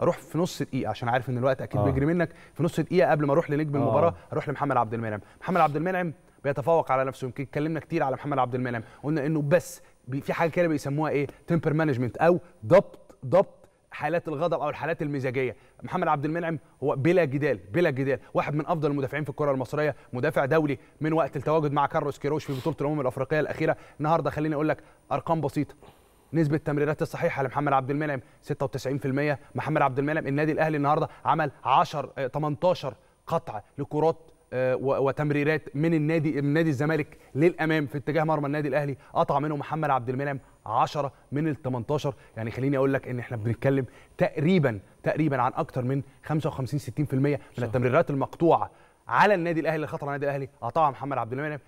اروح في نص دقيقه عشان عارف ان الوقت اكيد آه. بيجري منك في نص دقيقه قبل ما اروح لنجم آه. المباراه اروح لمحمد عبد المنعم محمد عبد المنعم بيتفوق على نفسه يمكن اتكلمنا كتير على محمد عبد المنعم قلنا انه بس في حاجه كده بيسموها ايه تمبر مانجمنت او ضبط ضبط حالات الغضب او الحالات المزاجيه محمد عبد المنعم هو بلا جدال بلا جدال واحد من افضل المدافعين في الكره المصريه مدافع دولي من وقت التواجد مع كارلوس كيروش في بطوله الامم الافريقيه الاخيره النهارده خليني اقول لك ارقام بسيطه نسبة التمريرات الصحيحة لمحمد عبد المنعم 96% محمد عبد المنعم النادي الأهلي النهاردة عمل 10 18 آه، قطع لكرات آه، وتمريرات من النادي من نادي الزمالك للامام في اتجاه مرمى النادي الاهلي قطع منه محمد عبد المنعم 10 من ال 18 يعني خليني اقول لك ان احنا بنتكلم تقريبا تقريبا عن أكثر من 55 60% من التمريرات المقطوعه على النادي الاهلي اللي خطر على النادي الاهلي قطعها محمد عبد المنعم